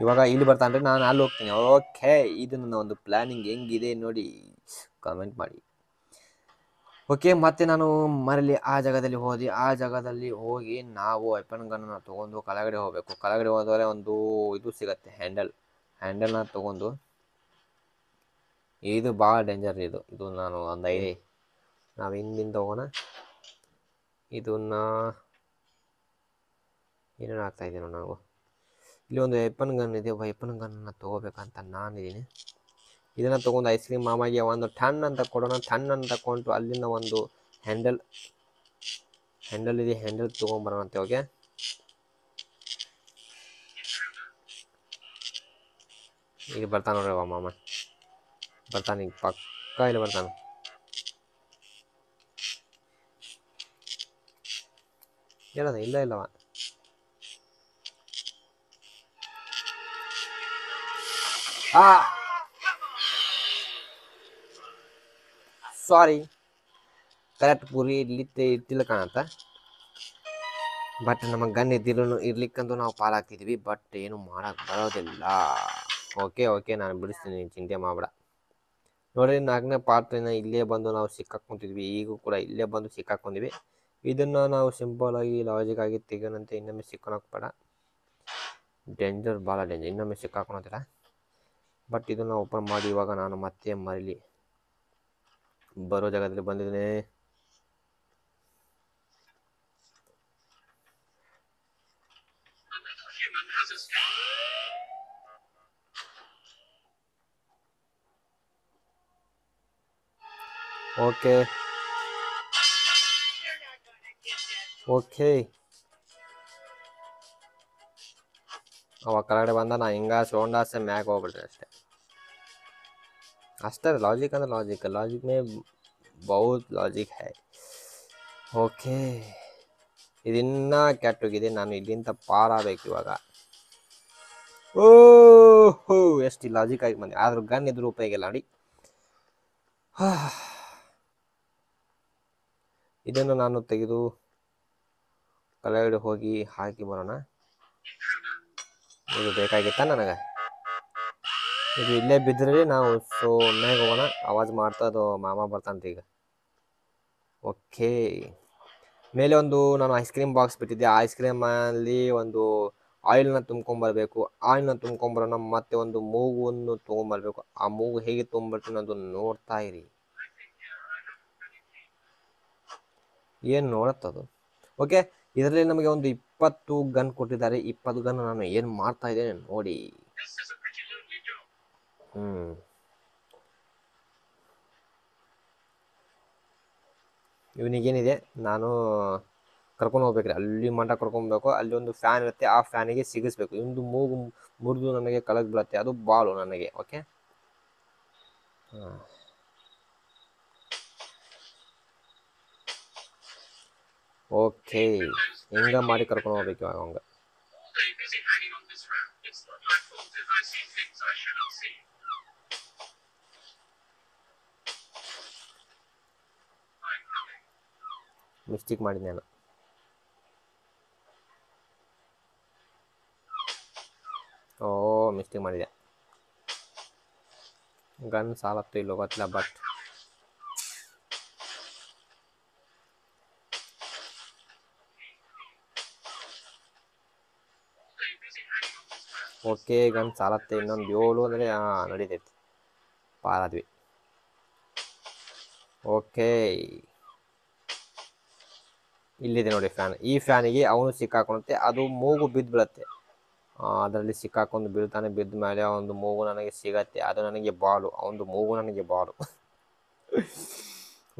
ಇವಾಗ ಇಲ್ಲಿ ಬರ್ತಾನ್ರಿ ನಾನು ಅಲ್ಲಿ ಹೋಗ್ತೀನಿ ಓಕೆ ಇದು ನನ್ನ ಒಂದು ಪ್ಲಾನಿಂಗ್ ಹೆಂಗಿದೆ ನೋಡಿ ಕಮೆಂಟ್ ಮಾಡಿ ಓಕೆ ಮತ್ತೆ ನಾನು ಮರಲಿ ಆ ಜಾಗದಲ್ಲಿ ಹೋದಿ ಆ ಜಾಗದಲ್ಲಿ ಹೋಗಿ ನಾವು ವೆಪನ್ ಗನ್ನ ತೊಗೊಂಡು ಕೆಳಗಡೆ ಹೋಗಬೇಕು ಕೆಳಗಡೆ ಹೋದರೆ ಒಂದು ಇದು ಸಿಗತ್ತೆ ಹ್ಯಾಂಡಲ್ ಹ್ಯಾಂಡಲ್ನ ತಗೊಂಡು ಇದು ಭಾಳ ಡೇಂಜರ್ ಇದು ಇದು ನಾನು ಒಂದು ಐ ನಾವು ಹಿಂದಿಂದ ಹೋಗೋಣ ಇದನ್ನ ಏನೇನು ನೋಡಿ ನಾವು ಇಲ್ಲಿ ಒಂದು ವೆಪನ್ ಗನ್ ಇದೆ ವೆಪನ್ ಗನ್ನ ತೊಗೋಬೇಕಂತ ನಾನಿದ್ದೀನಿ ಇದನ್ನು ತೊಗೊಂಡು ಐಸ್ ಕ್ರೀಮ್ ಮಾಮಾಗೆ ಒಂದು ಟನ್ ಅಂತ ಕೊಡೋಣ ಟನ್ ಅಂತ ಕೊಂಡು ಅಲ್ಲಿಂದ ಒಂದು ಹ್ಯಾಂಡಲ್ ಹ್ಯಾಂಡಲ್ ಇದೆ ಹ್ಯಾಂಡಲ್ ಅಂತ ಹೋಗಿ ಈಗ ಬರ್ತಾನೆ ನೋಡ್ರಿ ಮಾಮ ಬರ್ತಾನೆ ಈಗ ಪಕ್ಕ ಇಲ್ಲಿ ಬರ್ತಾನೆ ಹೇಳದ ಇಲ್ಲ ಇಲ್ಲವ ಸಾರಿ ಕರೆಕ್ಟ್ ಪೂರಿ ಇಲ್ಲಿತ್ತೆ ಇರ್ತಿಲ್ಲ ಕಾಣತ್ತ ಬಟ್ ನಮ್ಮ ಗನ್ ಇದ್ದಿಲ್ಲ ಇರ್ಲಿಕ್ಕಂತೂ ನಾವು ಪಾಲಾಗ್ತಿದ್ವಿ ಬಟ್ ಏನು ಮಾಡಕ್ ಬರೋದಿಲ್ಲ ಓಕೆ ಓಕೆ ನಾನು ಬಿಡಿಸ್ತೀನಿ ಚಿಂತೆ ಮಾಡಬೇಡ ನೋಡಿ ನಾಲ್ಕನೇ ಪಾತ್ರೆನ ಇಲ್ಲೇ ಬಂದು ನಾವು ಸಿಕ್ಕಾಕೊಂತಿದ್ವಿ ಈಗೂ ಕೂಡ ಇಲ್ಲೇ ಬಂದು ಸಿಕ್ಕಾಕೊಂಡಿವಿ ಇದನ್ನು ನಾವು ಸಿಂಪಲ್ ಆಗಿ ಲಾಜಿಕ್ ಆಗಿ ತೆಗೋಣಂತೆ ಇನ್ನೊಮ್ಮೆ ಸಿಕ್ಕೊಳಕ್ ಬೇಡ ಡೇಂಜರ್ ಭಾಳ ಡೇಂಜರ್ ಇನ್ನೊಮ್ಮೆ ಸಿಕ್ಕಾಕೊಳೋದಿಲ್ಲ ಬಟ್ ಇದನ್ನು ಓಪನ್ ಮಾಡಿ ಇವಾಗ ನಾನು ಮತ್ತೆ ಮರಿಲಿ ಬರೋ ಜಾಗದಲ್ಲಿ ಬಂದಿದ್ದೇನೆ ओके ओके ಅವಕಲಾದೆ ಬಂದ ನಾ ಇಂಗಾ ಶೊಂಡಾಸೆ ಮ್ಯಾಕ್ ಹೋಗ್ಬಿಡ್ರಷ್ಟೆ ಅಷ್ಟರ ಲಾಜಿಕ್ ಅಂತ ಲಾಜಿಕ್ ಲಾಜಿಕ್ ಮೇ ಬಹಳ ಲಾಜಿಕ್ ಐತೆ ಓಕೆ ಇದೇ んな ಕ್ಯಾಟೋಗರಿ ಇದ ನಾನು ಇಲ್ಲಿಂತ ಪಾರ್ ಆಗಬೇಕು ಇವಾಗ ಓ ಹೋ ಯಸ್ ಈ ಲಾಜಿಕ್ ಐಕೆ ಮನೆ ಆದ್ರ ಗನ್ ಇದ್ರೂ ಓಪೇಗೆ ಲಾರಿ ಆ ಇದನ್ನು ನಾನು ತೆಗೆದು ಕಲೆಗಡೆ ಹೋಗಿ ಹಾಕಿ ಬರೋಣ ಇದು ಬೇಕಾಗಿತ್ತ ನನಗೆ ಇದು ಇಲ್ಲೇ ಬಿದ್ದರೆ ನಾವು ಸೊ ಹೋಗೋಣ ಆವಾಜ್ ಮಾಡ್ತಾ ಅದು ಮಾಮ ಬರ್ತಾನಂತ ಈಗ ಓಕೆ ಮೇಲೆ ಒಂದು ನಾನು ಐಸ್ ಕ್ರೀಮ್ ಬಾಕ್ಸ್ ಬಿಟ್ಟಿದ್ದೆ ಐಸ್ ಕ್ರೀಮಲ್ಲಿ ಒಂದು ಆಯಿಲ್ನ ತುಂಬ್ಕೊಂಬರ್ಬೇಕು ಆಯಿಲ್ನ ತುಂಬ್ಕೊಂಬರೋಣ ಮತ್ತೆ ಒಂದು ಮೂಗನ್ನು ತೊಗೊಂಬರ್ಬೇಕು ಆ ಮೂಗು ಹೇಗೆ ತುಂಬ ಅದು ನೋಡ್ತಾ ಇರಿ ಏನ್ ನೋಡತ್ತದು ಓಕೆ ಇದರಲ್ಲಿ ನಮಗೆ ಒಂದು ಇಪ್ಪತ್ತು ಗನ್ ಕೊಟ್ಟಿದ್ದಾರೆ ಇಪ್ಪತ್ತು ಗನ್ ನಾನು ಏನ್ ಮಾಡ್ತಾ ಇದ್ದೇನೆ ನೋಡಿ ಹ್ಮ್ ಇವನಿಗೇನಿದೆ ನಾನು ಕರ್ಕೊಂಡು ಹೋಗ್ಬೇಕ್ರಿ ಅಲ್ಲಿ ಮಂಟ ಕರ್ಕೊಂಡ್ಬೇಕು ಅಲ್ಲಿ ಒಂದು ಫ್ಯಾನ್ ಇರುತ್ತೆ ಆ ಫ್ಯಾನಿಗೆ ಸಿಗಿಸ್ಬೇಕು ಇಂದು ಮೂಗು ಮುರಿದು ನನಗೆ ಕಳಗ್ ಬೀಳತ್ತೆ ಅದು ಬಾಳು ನನಗೆ ಓಕೆ ಹಾಂ ஓகே எங்க மாதிரி இருக்கணும் வைக்குவாங்க அவங்க ಮಿಸ್ಟೇಕ್ ಮಾಡಿದ್ದೆ ನಾನು ಓ ಮಿಸ್ಟೇಕ್ ಮಾಡಿದೆ ಗನ್ ಸಾಲತ್ತು ಇಲ್ಲೋ ಗೊತ್ತಿಲ್ಲ ಬಟ್ ಓಕೆ ಗನ್ ಸಾಲತ್ತೆ ಇನ್ನೊಂದು ಏಳು ಅಂದರೆ ಹಾಂ ನಡೀತೈತಿ ಪಾರಾದ್ವಿ ಓಕೆ ಇಲ್ಲಿದೆ ನೋಡಿ ಫ್ಯಾನ್ ಈ ಫ್ಯಾನಿಗೆ ಅವನು ಸಿಕ್ಕಾಕೊಳುತ್ತೆ ಅದು ಮೂಗು ಬಿದ್ದು ಬಿಡುತ್ತೆ ಅದರಲ್ಲಿ ಸಿಕ್ಕಾಕೊಂಡು ಬೀಳ್ತಾನೆ ಬಿದ್ದ ಮೇಲೆ ಒಂದು ಮೂಗು ನನಗೆ ಸಿಗತ್ತೆ ಅದು ನನಗೆ ಬಾಲು ಅವನದು ಮೂಗು ನನಗೆ ಬಾಲು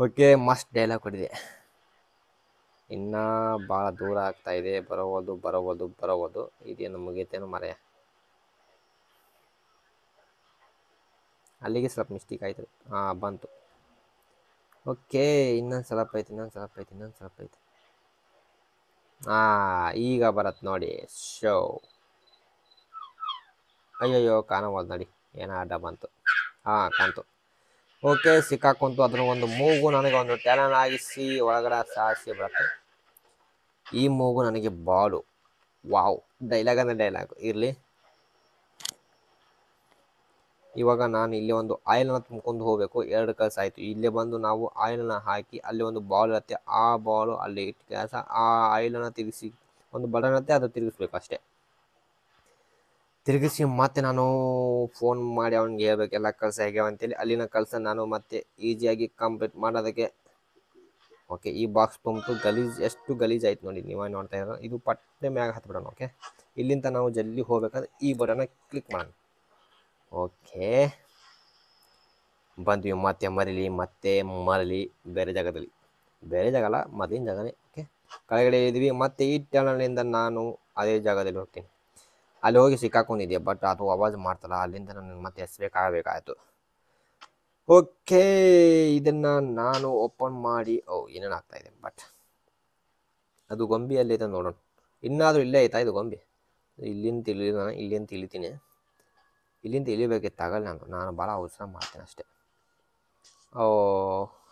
ಓಕೆ ಮಸ್ಟ್ ಡೈಲಾಗ್ ಕೊಟ್ಟಿದೆ ಇನ್ನೂ ಭಾಳ ದೂರ ಆಗ್ತಾ ಇದೆ ಬರೋದು ಬರೋದು ಬರೋದು ಇದೇನು ಮುಗಿಯುತ್ತೇನೋ ಮರೆಯ ಅಲ್ಲಿಗೆ ಸ್ವಲ್ಪ ಮಿಸ್ಟೇಕ್ ಆಯಿತು ಹಾಂ ಬಂತು ಓಕೆ ಇನ್ನೊಂದು ಸ್ವಲ್ಪ ಆಯ್ತು ಇನ್ನೊಂದು ಸ್ವಲ್ಪ ಆಯ್ತು ಇನ್ನೊಂದು ಸ್ವಲ್ಪ ಆಯ್ತು ಹಾಂ ಈಗ ಬರತ್ತೆ ನೋಡಿ ಶೋ ಅಯ್ಯಯ್ಯೋ ಕಾಣಬೋದು ನೋಡಿ ಏನೋ ಅಡ್ಡ ಬಂತು ಹಾಂ ಕಾಣ್ತು ಓಕೆ ಸಿಕ್ಕಾಕೊಂತು ಅದ್ರ ಒಂದು ಮೂಗು ನನಗೆ ಒಂದು ಟ್ಯಾಲನ್ ಆಗಿಸಿ ಒಳಗಡೆ ಸಾರಿಸಿ ಬರುತ್ತೆ ಈ ಮೂಗು ನನಗೆ ಬಾಲು ವಾವ್ ಡೈಲಾಗ್ ಅಂದರೆ ಡೈಲಾಗ್ ಇರಲಿ ಇವಾಗ ನಾನು ಇಲ್ಲಿ ಒಂದು ಆಯಿಲನ್ನು ತುಂಬಿಕೊಂಡು ಹೋಗಬೇಕು ಎರಡು ಕೆಲಸ ಆಯಿತು ಇಲ್ಲೇ ಬಂದು ನಾವು ಆಯಿಲನ್ನು ಹಾಕಿ ಅಲ್ಲಿ ಒಂದು ಬಾಲ್ ಇರುತ್ತೆ ಆ ಬಾಲು ಅಲ್ಲಿ ಇಟ್ಟು ಕೆಲಸ ಆ ಆಯಿಲನ್ನು ತಿರುಗಿಸಿ ಒಂದು ಬಟನ್ ಇರುತ್ತೆ ಅದು ತಿರುಗಿಸ್ಬೇಕು ಅಷ್ಟೇ ತಿರುಗಿಸಿ ಮತ್ತೆ ನಾನು ಫೋನ್ ಮಾಡಿ ಅವನಿಗೆ ಹೇಳ್ಬೇಕು ಎಲ್ಲ ಕೆಲಸ ಹೇಗೆ ಅಂತೇಳಿ ಅಲ್ಲಿನ ಕೆಲಸ ನಾನು ಮತ್ತೆ ಈಸಿಯಾಗಿ ಕಂಪ್ಲೀಟ್ ಮಾಡೋದಕ್ಕೆ ಓಕೆ ಈ ಬಾಕ್ಸ್ ತುಂಬಿತು ಗಲೀಜ್ ಎಷ್ಟು ಗಲೀಜ್ ಆಯ್ತು ನೋಡಿ ನೀವೇ ನೋಡ್ತಾ ಇರೋ ಇದು ಪಟ್ಟೆ ಮ್ಯಾಗ ಹತ್ಬಿಡೋಣ ಓಕೆ ಇಲ್ಲಿಂದ ನಾವು ಜಲ್ದಿ ಹೋಗ್ಬೇಕಾದ್ರೆ ಈ ಬಟನ್ ಕ್ಲಿಕ್ ಮಾಡೋಣ ಓಕೆ ಬಂದ್ವಿ ಮತ್ತೆ ಮರಿಲಿ ಮತ್ತೆ ಮರಲಿ ಬೇರೆ ಜಾಗದಲ್ಲಿ ಬೇರೆ ಜಾಗ ಅಲ್ಲ ಮೊದಲಿನ ಜಾಗನೇ ಓಕೆ ಕೆಳಗಡೆ ಇದ್ವಿ ಮತ್ತೆ ಈ ಟನಲ್ನಿಂದ ನಾನು ಅದೇ ಜಾಗದಲ್ಲಿ ಹೋಗ್ತೀನಿ ಅಲ್ಲಿ ಹೋಗಿ ಸಿಕ್ಕಾಕೊಂಡಿದ್ದೆ ಬಟ್ ಅದು ಅವಾಜ್ ಮಾಡ್ತಲ್ಲ ಅಲ್ಲಿಂದ ನನಗೆ ಮತ್ತೆ ಎಸ್ಬೇಕಾಗಬೇಕಾಯಿತು ಓಕೆ ಇದನ್ನ ನಾನು ಓಪನ್ ಮಾಡಿ ಓ ಏನೇನು ಆಗ್ತಾ ಇದೆ ಬಟ್ ಅದು ಅಲ್ಲಿ ಐತೆ ನೋಡೋಣ ಇನ್ನಾದರೂ ಇಲ್ಲೇ ಆಯ್ತಾ ಇದು ಗೊಂಬೆ ಇಲ್ಲಿಂದ ಇಲ್ಲಿಂದ ಇಲ್ಲಿಂದ ತಿಳಿತೀನಿ ಇಲ್ಲಿಂದ ಇಳಿಬೇಕಿತ್ತಾಗಲ್ಲ ನಾನು ನಾನು ಭಾಳ ಅವಸರ ಮಾಡ್ತೇನೆ ಅಷ್ಟೇ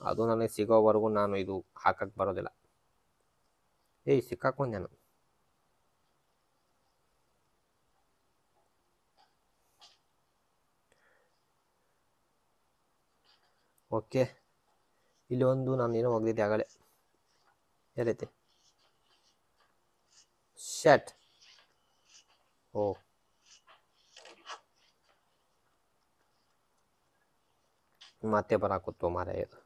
ಅದು ನನಗೆ ಸಿಗೋವರೆಗೂ ನಾನು ಇದು ಹಾಕಕ್ಕೆ ಬರೋದಿಲ್ಲ ಏಯ್ ಸಿಕ್ಕಾಕೊಂಡೇನು ನಾನು ಓಕೆ ಇಲ್ಲಿ ಒಂದು ನಾನು ಏನೋ ಒಗ್ದಿದ್ದೆ ಆಗಲೇ ಎಲ್ಲೈತೆ ಶಟ್ ಓ ಮತ್ತೆ ಬರಾಕುತ್ತು ಮಾರಾಯ ಇದು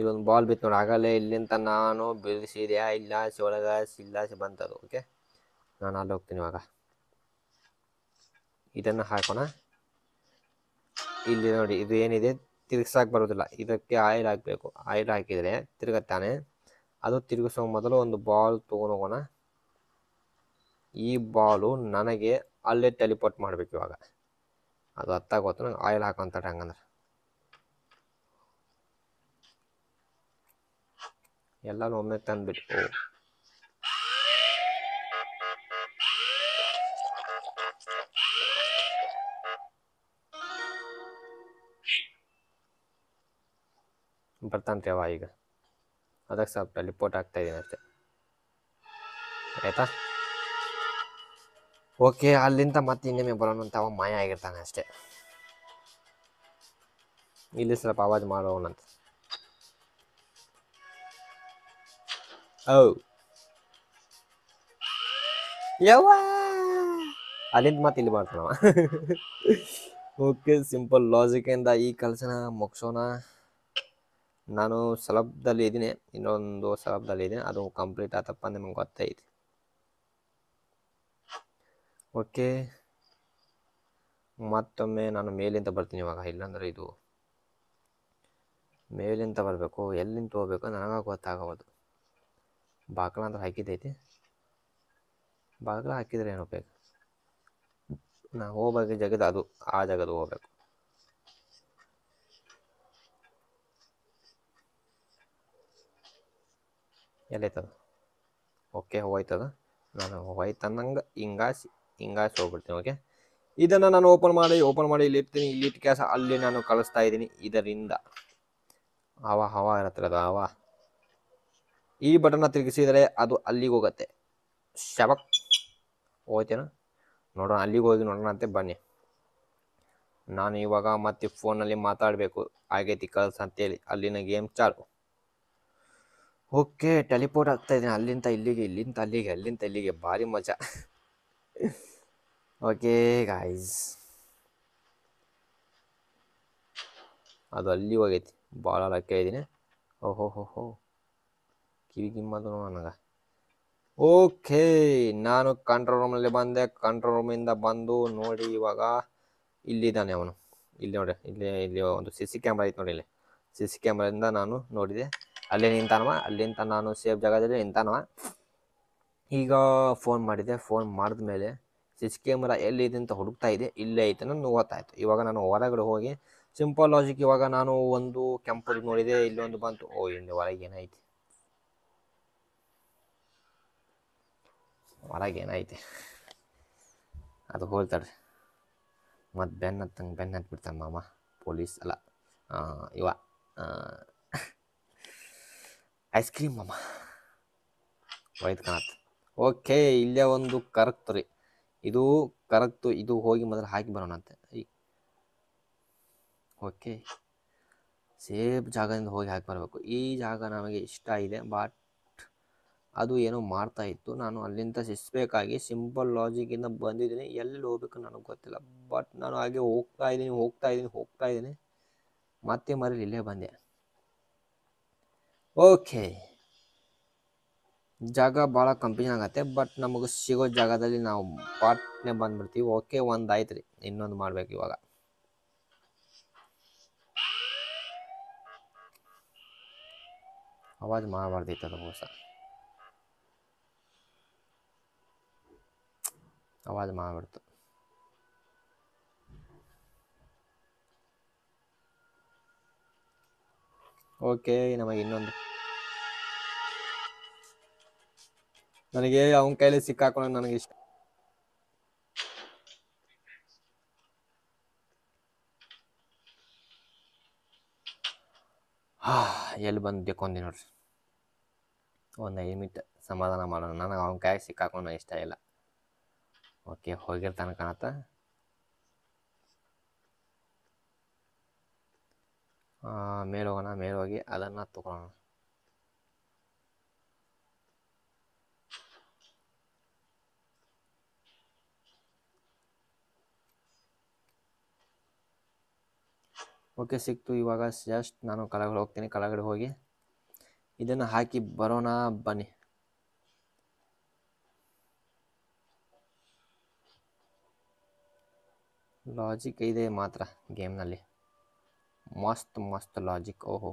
ಇದೊಂದು ಬಾಲ್ ಬಿತ್ತು ನೋಡಿ ಆಗಲೇ ಇಲ್ಲಿಂದ ನಾನು ಬಿಡಿಸಿದೆಯಾ ಇಲ್ಲ ಸೊಳಗ ಇಲ್ಲಾಸಿ ಬಂತದು ಓಕೆ ನಾನು ಅಲ್ಲಿ ಹೋಗ್ತೀನಿ ಇವಾಗ ಇದನ್ನು ಹಾಕೋಣ ಇಲ್ಲಿ ನೋಡಿ ಇದು ಏನಿದೆ ತಿರ್ಗ್ಸಕ್ಕೆ ಬರೋದಿಲ್ಲ ಇದಕ್ಕೆ ಆಯಿಲ್ ಹಾಕಬೇಕು ಆಯಿಲ್ ಹಾಕಿದರೆ ತಿರುಗತ್ತಾನೆ ಅದು ತಿರ್ಗಿಸೋ ಮೊದಲು ಒಂದು ಬಾಲ್ ತೊಗೊಂಡೋಗೋಣ ಈ ಬಾಲು ನನಗೆ ಅಲ್ಲೇ ಟೆಲಿಪೋರ್ಟ್ ಮಾಡಬೇಕು ಇವಾಗ ಅದು ಹತ್ತಾಗೋತು ನಂಗೆ ಆಯಿಲ್ ಹಾಕೊಂತಾರೆ ಹಂಗಂದ್ರೆ ಎಲ್ಲಾನು ಒಮ್ಮೆ ತಂದ್ಬಿಟ್ಟು ಬರ್ತಂತೇವ ಈಗ ಅದಕ್ಕೆ ಸ್ವಲ್ಪ ಅಲ್ಲಿ ಪೋಟ್ ಹಾಕ್ತಾ ಇದ್ದೀನಿ ಅಷ್ಟೆ ಆಯಿತಾ ಓಕೆ ಅಲ್ಲಿಂದ ಮತ್ತೆ ಇನ್ನೊಮ್ಮೆ ಬರೋಣಂತ ಅವ ಮಾಯ ಆಗಿರ್ತಾನೆ ಅಷ್ಟೇ ಇಲ್ಲಿ ಸ್ವಲ್ಪ ಆವಾಜ್ ಮಾಡೋಣಂತ Oh. ಯಾವ ಅಲ್ಲಿಂದ ಮತ್ತೆ ಇಲ್ಲಿ ಮಾಡ್ತಾನವ ಓಕೆ ಸಿಂಪಲ್ ಲಾಜಿಕ್ ಇಂದ ಈ ಕೆಲಸನ ಮುಗಿಸೋಣ ನಾನು ಸಲಬ್ದಲ್ಲಿ ಇದ್ದೀನಿ ಇನ್ನೊಂದು ಸಲಬ್ದಲ್ಲಿ ಇದ್ದೀನಿ ಅದು ಕಂಪ್ಲೀಟ್ ಆತಪ್ಪ ನಿಮ್ಗೆ ಗೊತ್ತೈತಿ ಓಕೆ ಮತ್ತೊಮ್ಮೆ ನಾನು ಮೇಲಿಂದ ಬರ್ತೀನಿ ಇವಾಗ ಇಲ್ಲಾಂದ್ರೆ ಇದು ಮೇಲಿಂದ ಬರಬೇಕು ಎಲ್ಲಿಂದ ಹೋಗ್ಬೇಕು ನನಗೆ ಗೊತ್ತಾಗೋದು ಬಾಕಲ ಅಂದ್ರೆ ಹಾಕಿದ್ದೈತಿ ಬಾಕಲ ಹಾಕಿದ್ರೆ ಏನು ಉಪಯೋಗ ನಾ ಹೋಗ್ಬೇಕು ಜಗದ ಅದು ಆ ಜಾಗದ ಹೋಗ್ಬೇಕು ಎಲ್ಲೈತದ ಓಕೆ ಹೋಯ್ತದ ನಾನು ಹೋಯ್ತಂದಂಗೆ ಹಿಂಗಾಸಿ ಹಿಂಗಾಸಿ ಹೋಗ್ಬಿಡ್ತೀನಿ ಓಕೆ ಇದನ್ನು ನಾನು ಓಪನ್ ಮಾಡಿ ಓಪನ್ ಮಾಡಿ ಇಲ್ಲಿ ಇರ್ತೀನಿ ಇಲ್ಲಿ ಇಟ್ಟು ಅಲ್ಲಿ ನಾನು ಕಳಿಸ್ತಾ ಇದ್ದೀನಿ ಇದರಿಂದ ಹವಾ ಹವಾ ಇರತ್ತಿರೋದು ಆವಾ ಈ ಬಟನ್ನ ತಿರುಗಿಸಿದರೆ ಅದು ಅಲ್ಲಿಗೆ ಹೋಗುತ್ತೆ ಶಬಕ್ ಹೋಗ್ತೇನಾ ನೋಡೋಣ ಅಲ್ಲಿಗೆ ಹೋಗಿ ನೋಡೋಣ ಅಂತೆ ಬನ್ನಿ ನಾನು ಇವಾಗ ಮತ್ತೆ ಫೋನಲ್ಲಿ ಮಾತಾಡಬೇಕು ಆಗೈತಿ ಕಳ್ಸ ಅಂತೇಳಿ ಅಲ್ಲಿನ ಗೇಮ್ ಚಾಲು ಓಕೆ ಟೆಲಿಪೋರ್ಟ್ ಆಗ್ತಾ ಇದ್ದೀನಿ ಅಲ್ಲಿಂದ ಇಲ್ಲಿಗೆ ಇಲ್ಲಿಂದ ಅಲ್ಲಿಗೆ ಅಲ್ಲಿಂದ ಇಲ್ಲಿಗೆ ಭಾರಿ ಮಜಾ ಓಕೆ ಗಾಯ್ಸ್ ಅದು ಅಲ್ಲಿ ಹೋಗೈತಿ ಭಾಳ ಲಕ್ಕ ಇದ್ದೀನಿ ಓಹೋ ಹೋ ಹೋ ಕಿರಿಗಿಮ್ಮದು ನನಗೆ ಓಕೆ ನಾನು ಕಂಟ್ರೋಲ್ ರೂಮಲ್ಲಿ ಬಂದೆ ಕಂಟ್ರೋಲ್ ರೂಮಿಂದ ಬಂದು ನೋಡಿ ಇವಾಗ ಇಲ್ಲಿದ್ದಾನೆ ಅವನು ಇಲ್ಲಿ ನೋಡಿ ಇಲ್ಲಿ ಇಲ್ಲಿ ಒಂದು ಸಿ ಸಿ ಕ್ಯಾಮ್ರಾ ಐತೆ ನೋಡಿ ಇಲ್ಲಿ ಸಿ ಸಿ ಕ್ಯಾಮ್ರಾದಿಂದ ನಾನು ನೋಡಿದೆ ಅಲ್ಲೇ ನಿಂತಾನವ ಅಲ್ಲಿಂದ ನಾನು ಸೇಫ್ ಜಾಗದಲ್ಲಿ ನಿಂತಾನವ ಈಗ ಫೋನ್ ಮಾಡಿದೆ ಫೋನ್ ಮಾಡಿದ ಮೇಲೆ ಸಿ ಸಿ ಕ್ಯಾಮ್ರಾ ಎಲ್ಲಿದೆ ಅಂತ ಹುಡುಕ್ತಾ ಇದೆ ಇಲ್ಲೇ ಐತೆ ನಾನು ಗೊತ್ತಾಯಿತು ಇವಾಗ ನಾನು ಹೊರಗಡೆ ಹೋಗಿ ಸಿಂಪಲ್ ಲಾಜಿಕ್ ಇವಾಗ ನಾನು ಒಂದು ಕೆಂಪು ನೋಡಿದೆ ಇಲ್ಲೊಂದು ಬಂತು ಓ ಇಲ್ಲಿ ಹೊರಗೆ ಏನಾಯ್ತು ಏನಾಯ್ತು ಅದು ಹೋಲ್ತಾಡ್ರಿ ಮತ್ತು ಬೆನ್ನು ಹತ್ತಂಗೆ ಬೆನ್ನು ಹತ್ಬಿಡ್ತಾನೆ ಮಾಮ ಪೊಲೀಸ್ ಅಲ್ಲ ಇವ ಐಸ್ ಕ್ರೀಮ್ ಮಾಮ ಒಯ್ದು ಕಾಣತ್ ಓಕೆ ಇಲ್ಲೇ ಒಂದು ಕರಕ್ತು ರೀ ಇದು ಕರಕ್ತು ಇದು ಹೋಗಿ ಮೊದಲು ಹಾಕಿ ಬರೋಣ ಅಂತ ಓಕೆ ಸೇಫ್ ಜಾಗದಿಂದ ಹೋಗಿ ಹಾಕಿ ಬರಬೇಕು ಈ ಜಾಗ ನಮಗೆ ಇಷ್ಟ ಇದೆ ಬಟ್ ಅದು ಏನೋ ಮಾಡ್ತಾ ಇತ್ತು ನಾನು ಅಲ್ಲಿಂದ ಸಿಸ್ಬೇಕಾಗಿ ಸಿಂಪಲ್ ಇಂದ ಬಂದಿದ್ದೀನಿ ಎಲ್ಲಿ ಹೋಗ್ಬೇಕು ನನಗೆ ಗೊತ್ತಿಲ್ಲ ಬಟ್ ನಾನು ಹಾಗೆ ಹೋಗ್ತಾ ಇದ್ದೀನಿ ಹೋಗ್ತಾ ಇದ್ದೀನಿ ಹೋಗ್ತಾ ಇದ್ದೀನಿ ಮತ್ತೆ ಮರಿ ಇಲ್ಲೇ ಬಂದೆ ಓಕೆ ಜಾಗ ಭಾಳ ಕಂಪ್ಲೀನ್ ಆಗತ್ತೆ ಬಟ್ ನಮಗೆ ಸಿಗೋ ಜಾಗದಲ್ಲಿ ನಾವು ಪಾಟ್ನೆ ಬಂದ್ಬಿಡ್ತೀವಿ ಓಕೆ ಒಂದು ಆಯ್ತು ರೀ ಇನ್ನೊಂದು ಮಾಡ್ಬೇಕು ಇವಾಗ ಆವಾಜ್ ಮಾಡಬಾರ್ದಿತ್ತು ಅದು ಅವಾದ ಮಾಡಿಬಿಡ್ತು ಓಕೆ ನಮಗೆ ಇನ್ನೊಂದು ನನಗೆ ಅವನ ಕೈಲಿ ಸಿಕ್ಕಾಕೊಂಡು ನನಗೆ ಇಷ್ಟ ಎಲ್ಲಿ ಬಂದು ಕೊಂದಿ ನೋಡ್ರಿ ಒಂದು ಐದು ಮಿನಿಟ್ ಸಮಾಧಾನ ಮಾಡೋಣ ನನಗೆ ಅವನ ಕೈ ಸಿಕ್ಕಾಕೊಂಡು ಇಷ್ಟ ಇಲ್ಲ ओके ಹೋಗಿ ತನ ಕಣತಾ ಆ ಮೇಲೋಗನ ಮೇಲೋಗಿ ಅದನ್ನ ತಕೊಳ್ಳೋಣ ಓಕೆ ಸಿಕ್ತು ಇವಾಗ ಜಸ್ಟ್ ನಾನು ಕಳಗಡಿ ಹೋಗ್ತೀನಿ ಕಳಗಡಿ ಹೋಗಿ ಇದನ್ನ ಹಾಕಿ ಬರೋಣ ಬನ್ನಿ ಲಾಜಿಕ್ ಇದೆ ಮಾತ್ರ ಗೇಮ್ನಲ್ಲಿ ಮಸ್ತ್ ಮಸ್ತ್ ಲಾಜಿಕ್ ಓಹೋ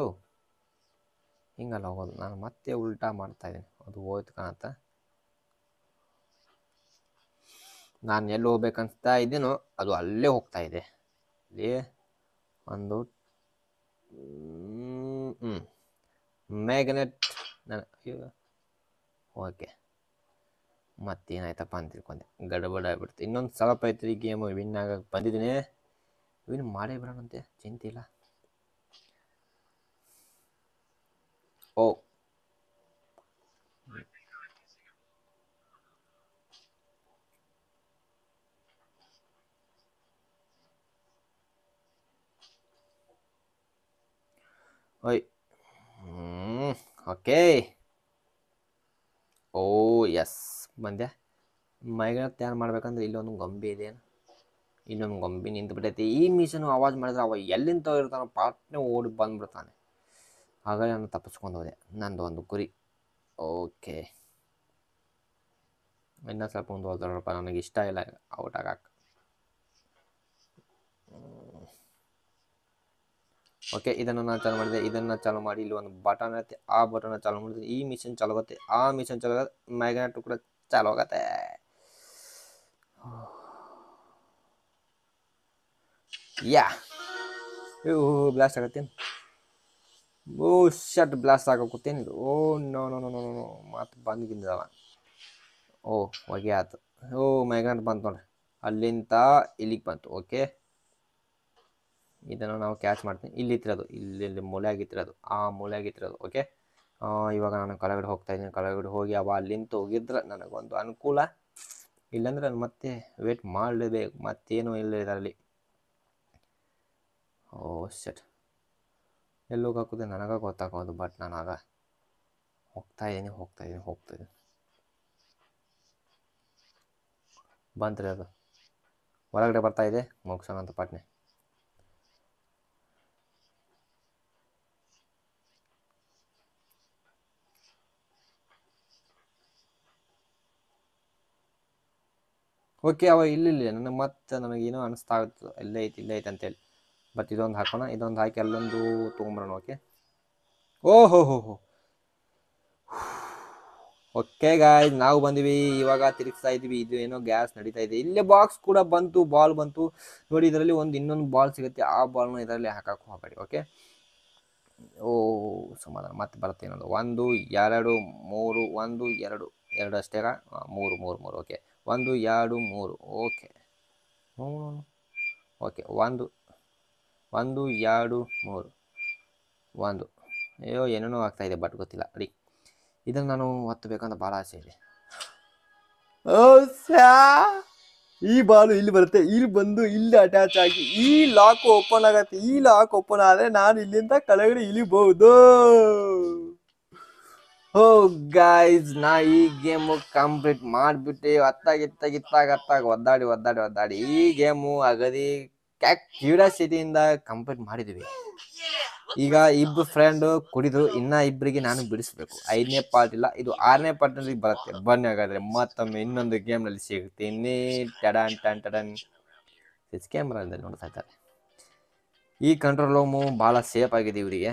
ಓ ಹಿಂಗಲ್ಲ ಹೋಗೋದು ನಾನು ಮತ್ತೆ ಉಲ್ಟಾ ಮಾಡ್ತಾ ಇದ್ದೀನಿ ಅದು ಹೋಯ್ತು ಕಾಣತ್ತ ನಾನು ಎಲ್ಲಿ ಹೋಗ್ಬೇಕನ್ಸ್ತಾ ಇದ್ದೀನೋ ಅದು ಅಲ್ಲೇ ಹೋಗ್ತಾ ಇದೆ ಇಲ್ಲಿ ಒಂದು ಹ್ಞೂ ಮ್ಯಾಗ್ನೆಟ್ ನಾನು ಓಕೆ ಮತ್ತೇನು ಆಯ್ತಾ ಅಂತಿರ್ಕೊಂಡೆ ಗಡಬಡ ಆಗ್ಬಿಡ್ತು ಇನ್ನೊಂದು ಸ್ವಲ್ಪ ಆಯ್ತು ಈ ಗೇಮು ವಿನ್ ಆಗಕ್ಕೆ ಬಂದಿದ್ದೀನಿ ವಿನ್ ಮಾಡೇ ಬಿಡೋಣಂತೆ ಚಿಂತೆ ಇಲ್ಲ ಓ ಓಯ್ ಹ್ಞೂ ಓಕೆ ಓ ಎಸ್ ಬಂದೆ ಮೈಗಳ ತಯಾರು ಮಾಡ್ಬೇಕಂದ್ರೆ ಇಲ್ಲೊಂದು ಗೊಂಬೆ ಇದೆ ಇನ್ನೊಂದು ಗೊಂಬೆ ನಿಂತು ಬಿಟ್ಟೈತಿ ಈ ಮಿಷನ್ ಆವಾಜ್ ಮಾಡಿದ್ರೆ ಅವ ಎಲ್ಲಿಂದ ಇರ್ತಾನ ಪಾಟ್ನೆ ಓಡಿ ಬಂದ್ಬಿಡ್ತಾನೆ ಹಾಗಾಗಿ ನಾನು ತಪ್ಪಿಸ್ಕೊಂಡು ಹೋದೆ ನಂದು ಒಂದು ಗುರಿ ಓಕೆ ಇನ್ನ ಸ್ವಲ್ಪ ಒಂದು ಹೋದ್ರಪ್ಪ ನನಗೆ ಇಷ್ಟ ಇಲ್ಲ ಔಟ್ ಆಗಕ್ಕೆ ಓಕೆ ಇದನ್ನು ನಾನು ಚಾಲು ಮಾಡಿದೆ ಇದನ್ನ ಚಾಲು ಮಾಡಿ ಇಲ್ಲಿ ಒಂದು ಬಟನ್ ಐತೆ ಆ ಬಟನ್ ಚಾಲು ಮಾಡಿದ್ರೆ ಈ ಮಿಷನ್ ಚಾಲು ಆಗುತ್ತೆ ಆ ಮಿಷನ್ ಚಾಲು ಮ್ಯಾಗ್ನೆಟ್ ಕೂಡ ચાલો કતે યા Yuh, blast akutin. Buset, blast akutin. Oh, no, no, no, no, no. Mata bandkin Oh, wagi Oh, my god, ಬಂತು ಅಲ್ಲಿಂದ ಇಲ್ಲಿಗೆ ಬಂತು ಓಕೆ ಇದನ್ನು ನಾವು ಕ್ಯಾಚ್ ಮಾಡ್ತೀನಿ ಇಲ್ಲಿತ್ತಿರೋದು ಇಲ್ಲಿ ಇಲ್ಲಿ ಮೂಲೆ ಆಗಿತ್ತಿರೋದು ಆ ಮೂಲೆ ಆಗಿತ್ತಿರೋದು ಓಕೆ ಇವಾಗ ನಾನು ಕೆಳಗಡೆ ಹೋಗ್ತಾ ಇದ್ದೀನಿ ಕಳಗಡೆ ಹೋಗಿ ಅವ ಅಲ್ಲಿಂದ ಹೋಗಿದ್ರೆ ನನಗೊಂದು ಅನುಕೂಲ ಇಲ್ಲಾಂದ್ರೆ ನಾನು ಮತ್ತೆ ವೇಟ್ ಮಾಡಲೇಬೇಕು ಮತ್ತೇನು ಇಲ್ಲ ಇದರಲ್ಲಿ ಓ ಸೆಟ್ ಎಲ್ಲೋಗಿ ಹಾಕೋದು ನನಗೆ ಗೊತ್ತಾಗೋದು ಬಟ್ ನಾನು ಆಗ ಹೋಗ್ತಾ ಇದ್ದೀನಿ ಹೋಗ್ತಾ ಇದ್ದೀನಿ ಹೋಗ್ತಾ ಇದ್ದೀನಿ ಬಂತ್ರಿ ಅದು ಹೊರಗಡೆ ಬರ್ತಾ ಇದೆ ಮುಗಿಸೋಣ ಅಂತ ಪಟ್ನೆ ಓಕೆ ಅವ ಇಲ್ಲ ನನಗೆ ಮತ್ತೆ ನನಗೇನೋ ಅನಿಸ್ತಾ ಆಗುತ್ತೆ ಇಲ್ಲೇ ಐತಿ ಇಲ್ಲೇ ಐತೆ ಅಂತೇಳಿ ಮತ್ತೆ ಇದೊಂದು ಹಾಕೋಣ ಇದೊಂದು ಹಾಕಿ ಅಲ್ಲೊಂದು ತೊಗೊಂಬರೋಣ ಓಕೆ ಓ ಹೋ ಹೋ ಓಕೆ ಗಾಯ್ಸ್ ನಾವು ಬಂದಿವಿ ಇವಾಗ ತಿರುಗಿಸ್ತಾ ಇದ್ವಿ ಇದು ಏನೋ ಗ್ಯಾಸ್ ನಡೀತಾ ಇದೆ ಇಲ್ಲೇ ಬಾಕ್ಸ್ ಕೂಡ ಬಂತು ಬಾಲ್ ಬಂತು ನೋಡಿ ಇದರಲ್ಲಿ ಒಂದು ಇನ್ನೊಂದು ಬಾಲ್ ಸಿಗುತ್ತೆ ಆ ಬಾಲ್ನ ಇದರಲ್ಲಿ ಹಾಕಕ್ಕೆ ಹೋಗಬೇಡಿ ಓಕೆ ಓ ಸಮಾಧಾನ ಮತ್ತೆ ಬರುತ್ತೆ ಇನ್ನೊಂದು ಒಂದು ಎರಡು ಮೂರು ಒಂದು ಎರಡು ಎರಡು ಅಷ್ಟೇ ಮೂರು ಮೂರು ಮೂರು ಓಕೆ ಒಂದು ಎರಡು ಮೂರು ಓಕೆ ಓಕೆ ಒಂದು ಒಂದು ಎರಡು ಮೂರು ಒಂದು ಅಯ್ಯೋ ಏನೇನೋ ಆಗ್ತಾಯಿದೆ ಬಟ್ ಗೊತ್ತಿಲ್ಲ ಅಡಿ ಇದನ್ನು ನಾನು ಹತ್ತಬೇಕಂತ ಭಾಳ ಆಸೆ ಇದೆ ಸ್ಯಾ ಈ ಬಾಲು ಇಲ್ಲಿ ಬರುತ್ತೆ ಇಲ್ಲಿ ಬಂದು ಇಲ್ಲಿ ಅಟ್ಯಾಚ್ ಆಗಿ ಈ ಲಾಕ್ ಓಪನ್ ಆಗತ್ತೆ ಈ ಲಾಕ್ ಓಪನ್ ಆದರೆ ನಾನು ಇಲ್ಲಿಂದ ಕೆಳಗಡೆ ಇಳಿಬಹುದು ಹೋ ಗಾಯ್ಸ್ ನಾ ಈ ಗೇಮು ಕಂಪ್ಲೀಟ್ ಮಾಡಿಬಿಟ್ಟು ಅತ್ತಾಗ ಇತ್ತಾಗ ಇತ್ತಾಗ ಅತ್ತಾಗ ಒದ್ದಾಡಿ ಒದ್ದಾಡಿ ಒದ್ದಾಡಿ ಈ ಗೇಮು ಅಗದಿ ಕ್ಯಾಕ್ ಕ್ಯೂರಿಯಾಸಿಟಿಯಿಂದ ಕಂಪ್ಲೀಟ್ ಮಾಡಿದ್ವಿ ಈಗ ಇಬ್ಬರು ಫ್ರೆಂಡು ಕುಡಿದು ಇನ್ನೂ ಇಬ್ಬರಿಗೆ ನಾನು ಬಿಡಿಸ್ಬೇಕು ಐದನೇ ಪಾರ್ಟ್ ಇಲ್ಲ ಇದು ಆರನೇ ಪಾರ್ಟ್ನಲ್ಲಿ ಬರುತ್ತೆ ಬನ್ನಿ ಹಾಗಾದ್ರೆ ಮತ್ತೊಮ್ಮೆ ಇನ್ನೊಂದು ಗೇಮ್ನಲ್ಲಿ ಸಿಗ್ತೀನಿ ಟಡನ್ ಟನ್ ಟಡನ್ ಕ್ಯಾಮ್ರಾ ಅಂದರೆ ನೋಡ್ತಾ ಇದ್ದಾರೆ ಈ ಕಂಟ್ರೋಲ್ ರೂಮು ಭಾಳ ಸೇಫ್ ಆಗಿದೆ ಇವರಿಗೆ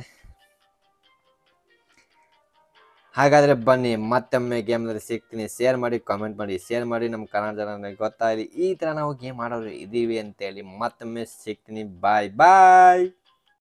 ಹಾಗಾದರೆ ಬನ್ನಿ ಮತ್ತೊಮ್ಮೆ ಗೇಮ್ನಲ್ಲಿ ಸಿಗ್ತೀನಿ ಶೇರ್ ಮಾಡಿ ಕಾಮೆಂಟ್ ಮಾಡಿ ಶೇರ್ ಮಾಡಿ ನಮ್ಮ ಕನ್ನಡ ಜನ ಗೊತ್ತಾಗಲಿ ಈ ಥರ ನಾವು ಗೇಮ್ ಆಡೋರು ಇದ್ದೀವಿ ಅಂತೇಳಿ ಮತ್ತೊಮ್ಮೆ ಸಿಗ್ತೀನಿ ಬಾಯ್ ಬಾಯ್